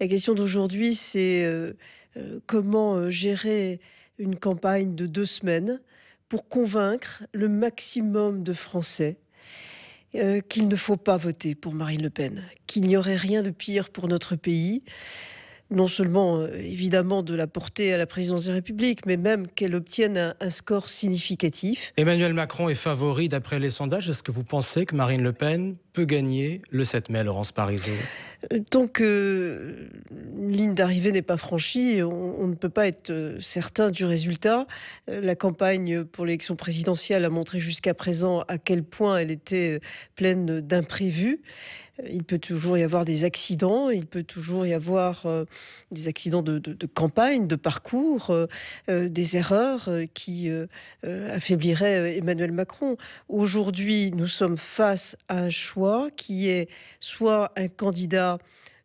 La question d'aujourd'hui, c'est euh, euh, comment euh, gérer une campagne de deux semaines pour convaincre le maximum de Français qu'il ne faut pas voter pour Marine Le Pen, qu'il n'y aurait rien de pire pour notre pays, non seulement évidemment de la porter à la présidence de la République, mais même qu'elle obtienne un, score significatif. Emmanuel Macron est favori d'après les sondages. Est-ce que vous pensez que Marine Le Pen peut gagner le 7 mai, Laurence Parisot donc, euh, ligne d'arrivée n'est pas franchie, on, ne peut pas être euh, certain du résultat. Euh, la campagne pour l'élection présidentielle a montré jusqu'à présent à quel point elle était euh, pleine d'imprévus. Il peut toujours y avoir des accidents, il peut toujours y avoir des accidents de, campagne, de parcours, des erreurs qui affaibliraient Emmanuel Macron. Aujourd'hui, nous sommes face à un choix qui est soit un candidat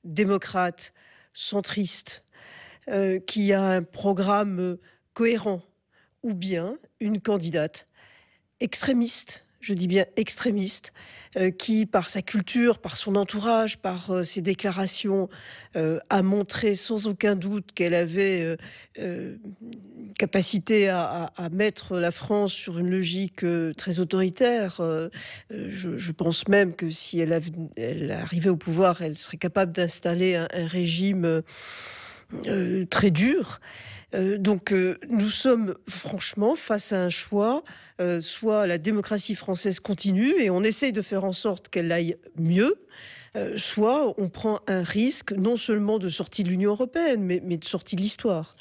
démocrate centriste euh, qui a un programme euh, cohérent ou bien une candidate extrémiste, je dis bien extrémiste, euh, qui par sa culture, par son entourage, par ses déclarations, a montré sans aucun doute qu'elle avait capacité à, mettre la France sur une logique euh, très autoritaire. Euh, euh, je, pense même que si elle, arrivait au pouvoir, elle serait capable d'installer un, régime très dur. donc nous sommes franchement face à un choix, soit la démocratie française continue et on essaye de faire en sorte qu'elle aille mieux, soit on prend un risque non seulement de sortie de l'Union européenne, mais, mais de sortie de l'histoire.